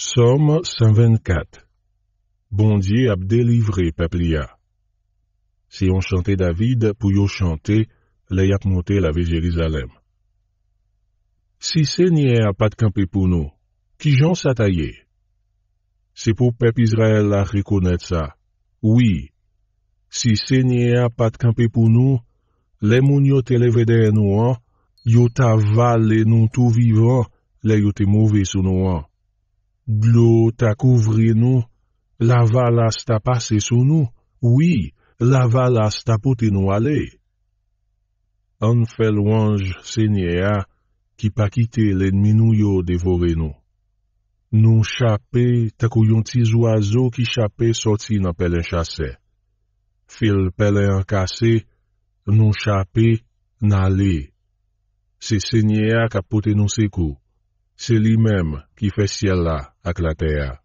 Somme 124 Bon Dieu a délivré Paplia. Si on chantait David pour yo chanter, le y monté la Jérusalem. Si Seigneur a pas de campé pour nous, qui j'en s'attaillé? C'est pour peuple Israël à reconnaître ça. Oui. Si Seigneur a pas de campé pour nous, les moun yo te levé derrière nous, hein, yo ta nous tout vivant, les mauvais sous nous. Hein. Glou ta kouvre nou, la vala sta pase sou nou, oui, la vala sta pote nou ale. An fel wange senye a, ki pa kite len minou yo devore nou. Nou chappe, ta kou yon tiz wazo ki chappe soti nan pelen chasse. Fil pelen kase, nou chappe, nan ale. Se senye a ka pote nou seku, se li mem ki fe siel la. Aclatea